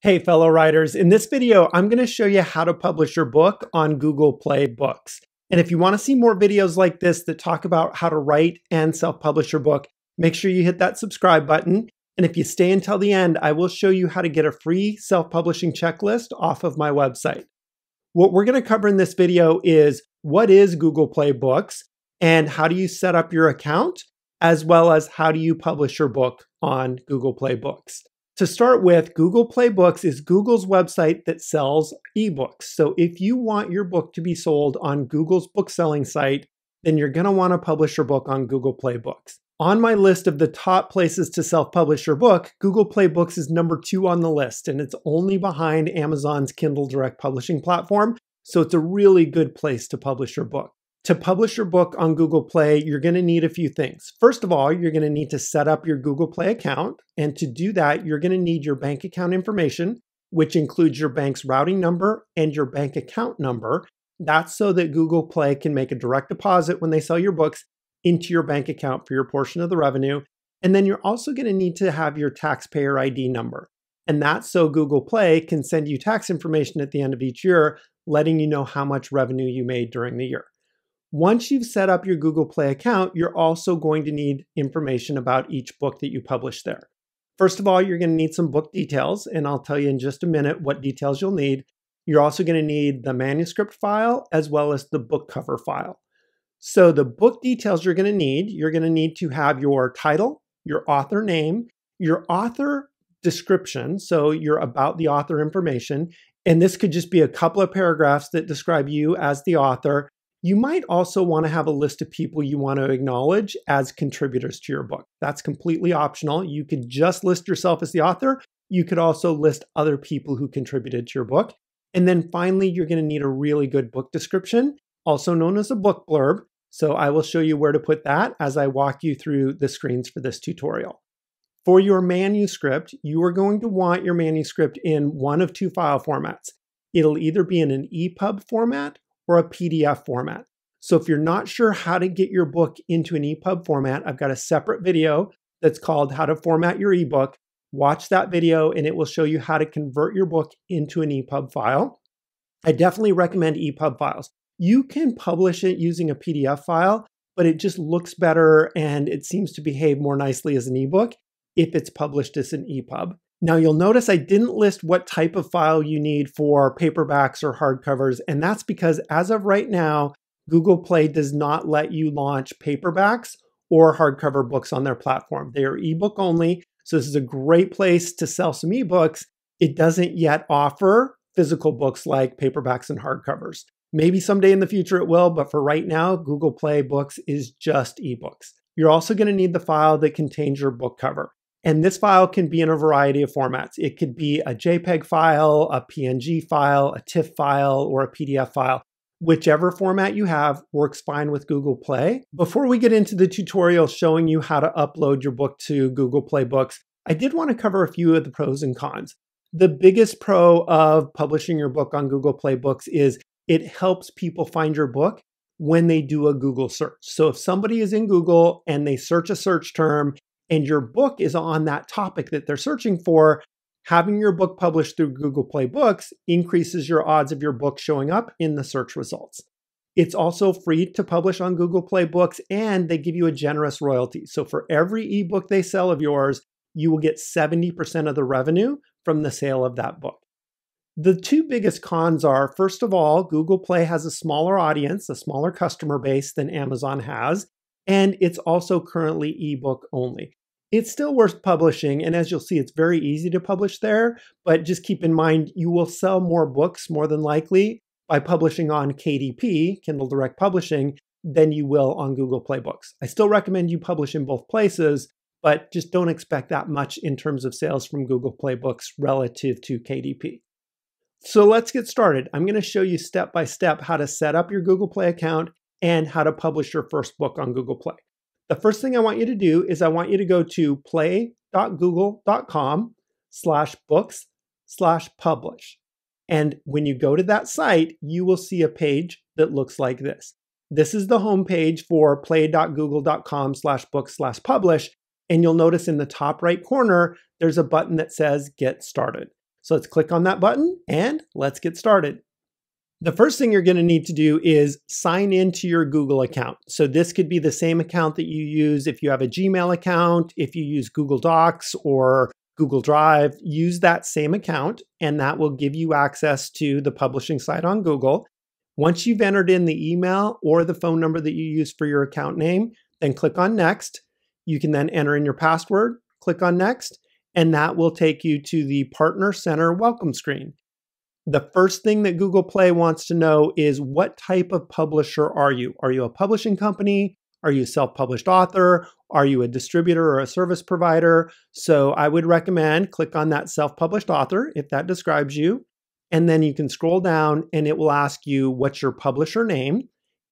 Hey fellow writers, in this video I'm going to show you how to publish your book on Google Play Books. And if you want to see more videos like this that talk about how to write and self-publish your book, make sure you hit that subscribe button. And if you stay until the end, I will show you how to get a free self-publishing checklist off of my website. What we're going to cover in this video is what is Google Play Books and how do you set up your account, as well as how do you publish your book on Google Play Books. To start with, Google Playbooks is Google's website that sells ebooks. So if you want your book to be sold on Google's book selling site, then you're going to want to publish your book on Google Playbooks. On my list of the top places to self publish your book, Google Playbooks is number two on the list, and it's only behind Amazon's Kindle Direct Publishing platform. So it's a really good place to publish your book to publish your book on Google Play, you're going to need a few things. First of all, you're going to need to set up your Google Play account. And to do that, you're going to need your bank account information, which includes your bank's routing number and your bank account number. That's so that Google Play can make a direct deposit when they sell your books into your bank account for your portion of the revenue. And then you're also going to need to have your taxpayer ID number. And that's so Google Play can send you tax information at the end of each year, letting you know how much revenue you made during the year. Once you've set up your Google Play account, you're also going to need information about each book that you publish there. First of all, you're going to need some book details, and I'll tell you in just a minute what details you'll need. You're also going to need the manuscript file as well as the book cover file. So, the book details you're going to need you're going to need to have your title, your author name, your author description, so you're about the author information, and this could just be a couple of paragraphs that describe you as the author, you might also want to have a list of people you want to acknowledge as contributors to your book. That's completely optional. You could just list yourself as the author. You could also list other people who contributed to your book. And then finally, you're going to need a really good book description, also known as a book blurb. So I will show you where to put that as I walk you through the screens for this tutorial. For your manuscript, you are going to want your manuscript in one of two file formats. It'll either be in an EPUB format or a PDF format. So if you're not sure how to get your book into an EPUB format, I've got a separate video that's called How to Format Your eBook. Watch that video and it will show you how to convert your book into an EPUB file. I definitely recommend EPUB files. You can publish it using a PDF file, but it just looks better and it seems to behave more nicely as an ebook if it's published as an EPUB. Now you'll notice I didn't list what type of file you need for paperbacks or hardcovers, and that's because as of right now, Google Play does not let you launch paperbacks or hardcover books on their platform. They are ebook only, so this is a great place to sell some ebooks. It doesn't yet offer physical books like paperbacks and hardcovers. Maybe someday in the future it will, but for right now, Google Play Books is just ebooks. You're also going to need the file that contains your book cover. And this file can be in a variety of formats. It could be a JPEG file, a PNG file, a TIFF file, or a PDF file. Whichever format you have works fine with Google Play. Before we get into the tutorial showing you how to upload your book to Google Play Books, I did want to cover a few of the pros and cons. The biggest pro of publishing your book on Google Play Books is it helps people find your book when they do a Google search. So if somebody is in Google and they search a search term and your book is on that topic that they're searching for, having your book published through Google Play Books increases your odds of your book showing up in the search results. It's also free to publish on Google Play Books, and they give you a generous royalty. So for every ebook they sell of yours, you will get 70% of the revenue from the sale of that book. The two biggest cons are first of all, Google Play has a smaller audience, a smaller customer base than Amazon has, and it's also currently ebook only it's still worth publishing. And as you'll see, it's very easy to publish there. But just keep in mind, you will sell more books more than likely by publishing on KDP, Kindle Direct Publishing, than you will on Google Play Books. I still recommend you publish in both places, but just don't expect that much in terms of sales from Google Play Books relative to KDP. So let's get started. I'm going to show you step by step how to set up your Google Play account and how to publish your first book on Google Play. The first thing I want you to do is I want you to go to play.google.com slash books slash publish. And when you go to that site, you will see a page that looks like this. This is the homepage for play.google.com slash books slash publish. And you'll notice in the top right corner, there's a button that says get started. So let's click on that button and let's get started. The first thing you're going to need to do is sign into your Google account. So this could be the same account that you use if you have a Gmail account, if you use Google Docs or Google Drive, use that same account and that will give you access to the publishing site on Google. Once you've entered in the email or the phone number that you use for your account name, then click on next. You can then enter in your password, click on next, and that will take you to the Partner Center welcome screen the first thing that Google Play wants to know is what type of publisher are you? Are you a publishing company? Are you a self published author? Are you a distributor or a service provider? So I would recommend click on that self published author if that describes you. And then you can scroll down and it will ask you what's your publisher name.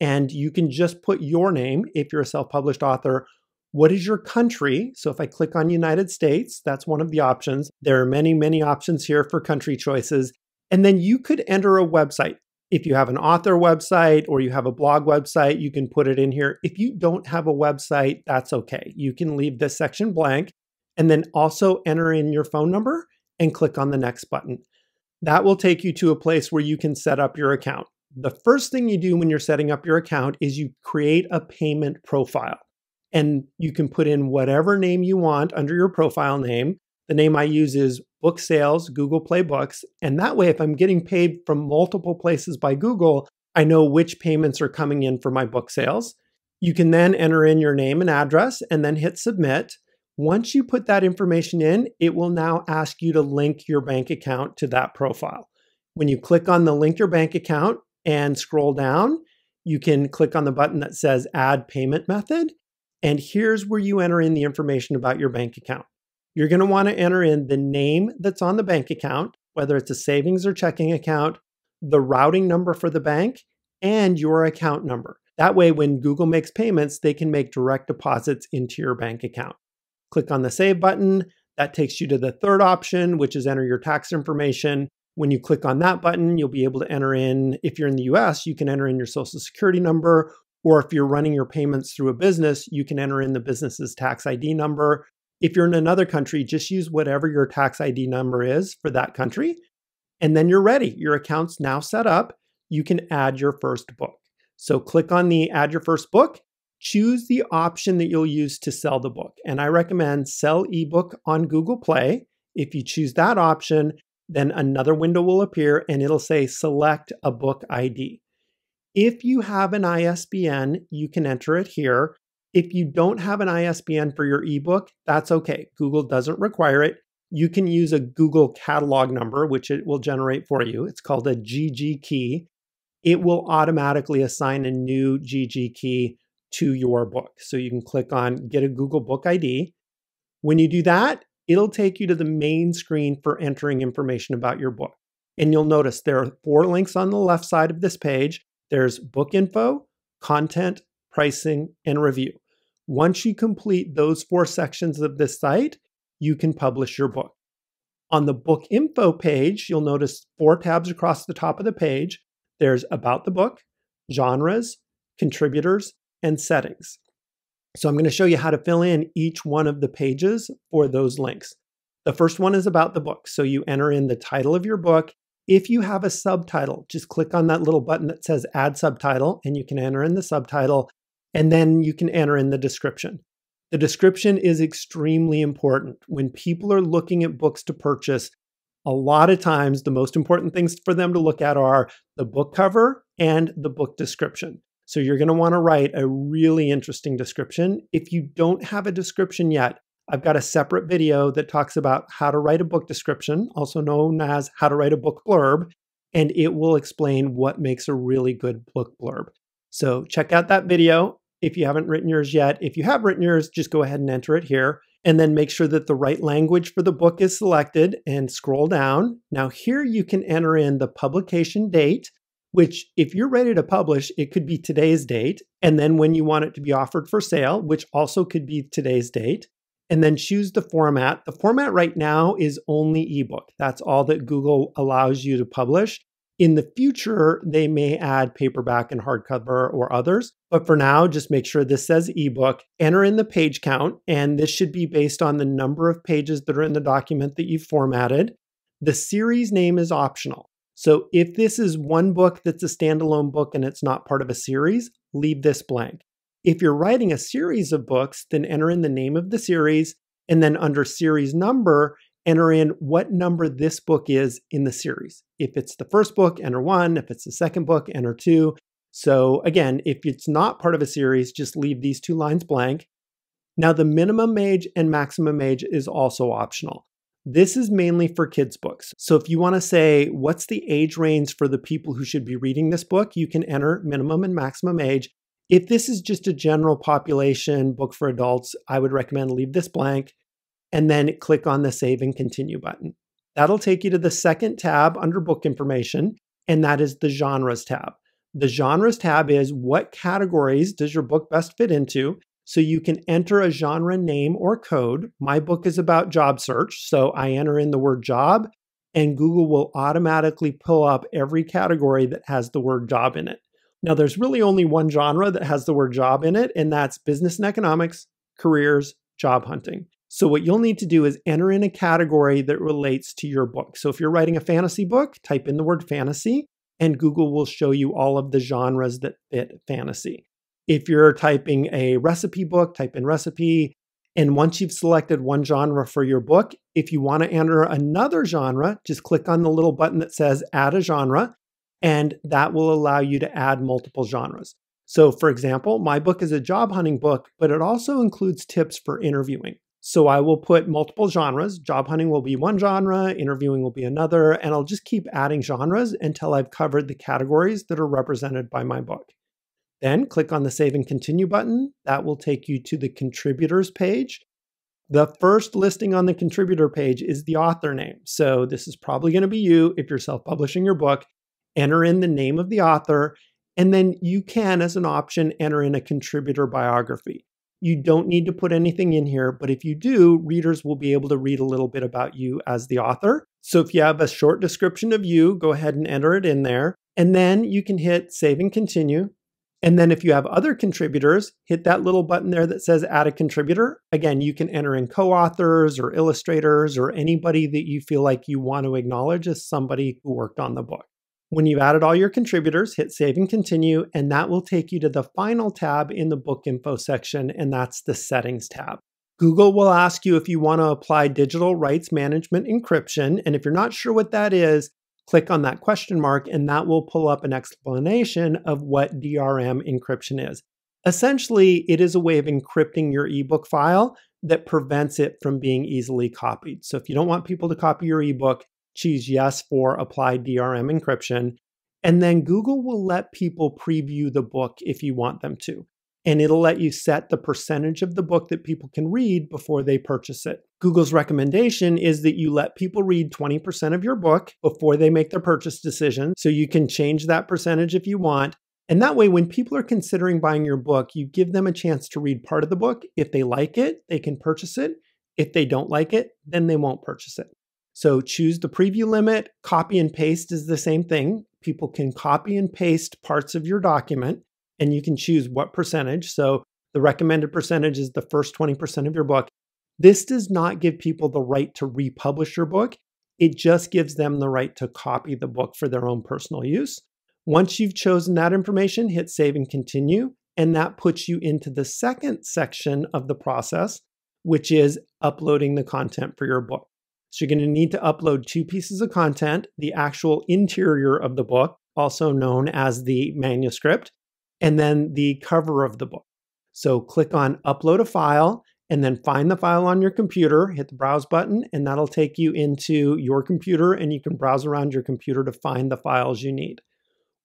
And you can just put your name if you're a self published author. What is your country? So if I click on United States, that's one of the options. There are many, many options here for country choices. And then you could enter a website. If you have an author website or you have a blog website, you can put it in here. If you don't have a website, that's okay. You can leave this section blank and then also enter in your phone number and click on the next button. That will take you to a place where you can set up your account. The first thing you do when you're setting up your account is you create a payment profile. And you can put in whatever name you want under your profile name. The name I use is book sales, Google Play Books. And that way, if I'm getting paid from multiple places by Google, I know which payments are coming in for my book sales. You can then enter in your name and address and then hit submit. Once you put that information in, it will now ask you to link your bank account to that profile. When you click on the link your bank account and scroll down, you can click on the button that says add payment method. And here's where you enter in the information about your bank account. You're going to want to enter in the name that's on the bank account, whether it's a savings or checking account, the routing number for the bank, and your account number. That way, when Google makes payments, they can make direct deposits into your bank account. Click on the Save button. That takes you to the third option, which is enter your tax information. When you click on that button, you'll be able to enter in, if you're in the US, you can enter in your social security number, or if you're running your payments through a business, you can enter in the business's tax ID number. If you're in another country, just use whatever your tax ID number is for that country. And then you're ready. Your account's now set up. You can add your first book. So click on the add your first book, choose the option that you'll use to sell the book. And I recommend sell ebook on Google Play. If you choose that option, then another window will appear and it'll say select a book ID. If you have an ISBN, you can enter it here. If you don't have an ISBN for your ebook, that's okay. Google doesn't require it. You can use a Google catalog number, which it will generate for you. It's called a GG key. It will automatically assign a new GG key to your book. So you can click on Get a Google Book ID. When you do that, it'll take you to the main screen for entering information about your book. And you'll notice there are four links on the left side of this page there's book info, content, pricing, and review. Once you complete those four sections of this site, you can publish your book. On the book info page, you'll notice four tabs across the top of the page. There's about the book, genres, contributors, and settings. So I'm going to show you how to fill in each one of the pages for those links. The first one is about the book. So you enter in the title of your book. If you have a subtitle, just click on that little button that says add subtitle and you can enter in the subtitle and then you can enter in the description. The description is extremely important. When people are looking at books to purchase, a lot of times the most important things for them to look at are the book cover and the book description. So you're going to want to write a really interesting description. If you don't have a description yet, I've got a separate video that talks about how to write a book description, also known as how to write a book blurb, and it will explain what makes a really good book blurb. So check out that video if you haven't written yours yet, if you have written yours, just go ahead and enter it here. And then make sure that the right language for the book is selected and scroll down. Now, here you can enter in the publication date, which, if you're ready to publish, it could be today's date. And then when you want it to be offered for sale, which also could be today's date. And then choose the format. The format right now is only ebook. That's all that Google allows you to publish. In the future, they may add paperback and hardcover or others. But for now, just make sure this says ebook, enter in the page count, and this should be based on the number of pages that are in the document that you've formatted. The series name is optional. So if this is one book that's a standalone book and it's not part of a series, leave this blank. If you're writing a series of books, then enter in the name of the series and then under series number, enter in what number this book is in the series if it's the first book, enter one. If it's the second book, enter two. So again, if it's not part of a series, just leave these two lines blank. Now, the minimum age and maximum age is also optional. This is mainly for kids' books. So, if you want to say what's the age range for the people who should be reading this book, you can enter minimum and maximum age. If this is just a general population book for adults, I would recommend leave this blank and then click on the Save and Continue button. That'll take you to the second tab under book information, and that is the genres tab. The genres tab is what categories does your book best fit into? So you can enter a genre name or code. My book is about job search, so I enter in the word job, and Google will automatically pull up every category that has the word job in it. Now, there's really only one genre that has the word job in it, and that's business and economics, careers, job hunting. So, what you'll need to do is enter in a category that relates to your book. So, if you're writing a fantasy book, type in the word fantasy, and Google will show you all of the genres that fit fantasy. If you're typing a recipe book, type in recipe. And once you've selected one genre for your book, if you want to enter another genre, just click on the little button that says add a genre, and that will allow you to add multiple genres. So, for example, my book is a job hunting book, but it also includes tips for interviewing. So I will put multiple genres. Job hunting will be one genre, interviewing will be another, and I'll just keep adding genres until I've covered the categories that are represented by my book. Then click on the Save and Continue button. That will take you to the Contributors page. The first listing on the contributor page is the author name. So this is probably going to be you if you're self publishing your book. Enter in the name of the author, and then you can, as an option, enter in a contributor biography. You don't need to put anything in here, but if you do, readers will be able to read a little bit about you as the author. So if you have a short description of you, go ahead and enter it in there. And then you can hit save and continue. And then if you have other contributors, hit that little button there that says add a contributor. Again, you can enter in co authors or illustrators or anybody that you feel like you want to acknowledge as somebody who worked on the book. When you've added all your contributors, hit save and continue, and that will take you to the final tab in the book info section, and that's the settings tab. Google will ask you if you want to apply digital rights management encryption, and if you're not sure what that is, click on that question mark, and that will pull up an explanation of what DRM encryption is. Essentially, it is a way of encrypting your ebook file that prevents it from being easily copied. So if you don't want people to copy your ebook, choose yes for applied DRM encryption. And then Google will let people preview the book if you want them to. And it'll let you set the percentage of the book that people can read before they purchase it. Google's recommendation is that you let people read 20% of your book before they make their purchase decision. So you can change that percentage if you want. And that way, when people are considering buying your book, you give them a chance to read part of the book. If they like it, they can purchase it. If they don't like it, then they won't purchase it. So choose the preview limit. Copy and paste is the same thing. People can copy and paste parts of your document, and you can choose what percentage. So the recommended percentage is the first 20% of your book. This does not give people the right to republish your book. It just gives them the right to copy the book for their own personal use. Once you've chosen that information, hit save and continue. And that puts you into the second section of the process, which is uploading the content for your book. So you're going to need to upload two pieces of content the actual interior of the book, also known as the manuscript, and then the cover of the book. So click on upload a file and then find the file on your computer, hit the browse button, and that'll take you into your computer and you can browse around your computer to find the files you need.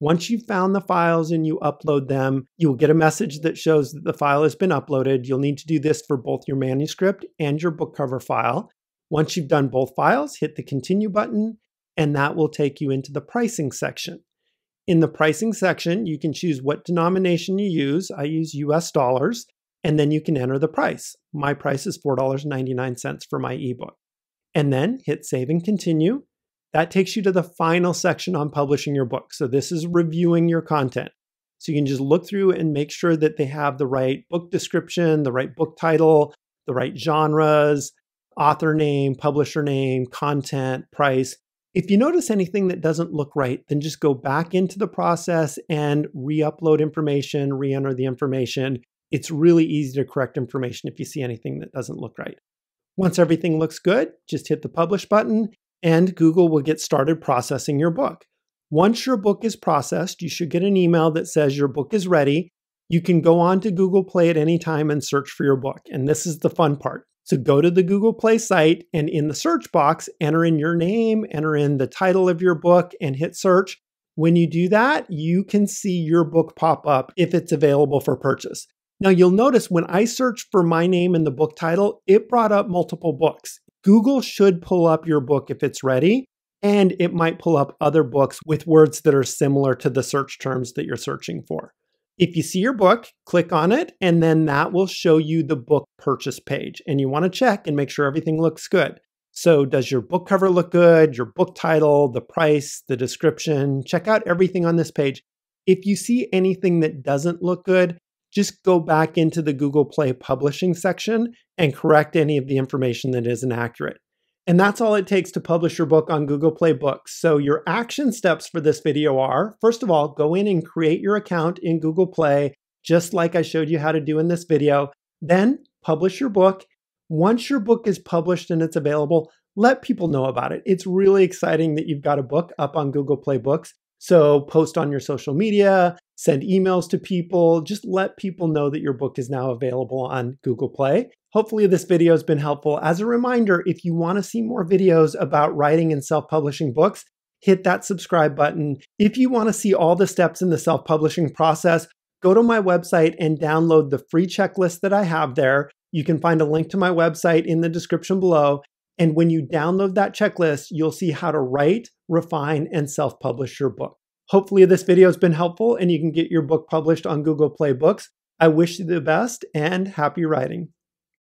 Once you've found the files and you upload them, you'll get a message that shows that the file has been uploaded. You'll need to do this for both your manuscript and your book cover file. Once you've done both files, hit the continue button and that will take you into the pricing section. In the pricing section, you can choose what denomination you use. I use US dollars, and then you can enter the price. My price is $4.99 for my ebook. And then hit save and continue. That takes you to the final section on publishing your book. So this is reviewing your content. So you can just look through and make sure that they have the right book description, the right book title, the right genres, author name, publisher name, content, price. If you notice anything that doesn't look right, then just go back into the process and re upload information, re enter the information. It's really easy to correct information if you see anything that doesn't look right. Once everything looks good, just hit the publish button and Google will get started processing your book. Once your book is processed, you should get an email that says your book is ready. You can go on to Google Play at any time and search for your book. And this is the fun part. So go to the Google Play site and in the search box, enter in your name, enter in the title of your book, and hit search. When you do that, you can see your book pop up if it's available for purchase. Now, you'll notice when I searched for my name and the book title, it brought up multiple books. Google should pull up your book if it's ready, and it might pull up other books with words that are similar to the search terms that you're searching for. If you see your book, click on it, and then that will show you the book purchase page. And you want to check and make sure everything looks good. So, does your book cover look good? Your book title, the price, the description? Check out everything on this page. If you see anything that doesn't look good, just go back into the Google Play publishing section and correct any of the information that isn't accurate. And that's all it takes to publish your book on Google Play Books. So your action steps for this video are, first of all, go in and create your account in Google Play, just like I showed you how to do in this video. Then publish your book. Once your book is published and it's available, let people know about it. It's really exciting that you've got a book up on Google Play Books. So post on your social media, send emails to people, just let people know that your book is now available on Google Play. Hopefully this video has been helpful. As a reminder, if you want to see more videos about writing and self-publishing books, hit that subscribe button. If you want to see all the steps in the self-publishing process, go to my website and download the free checklist that I have there. You can find a link to my website in the description below. And when you download that checklist, you'll see how to write, refine, and self publish your book. Hopefully, this video has been helpful and you can get your book published on Google Play Books. I wish you the best and happy writing.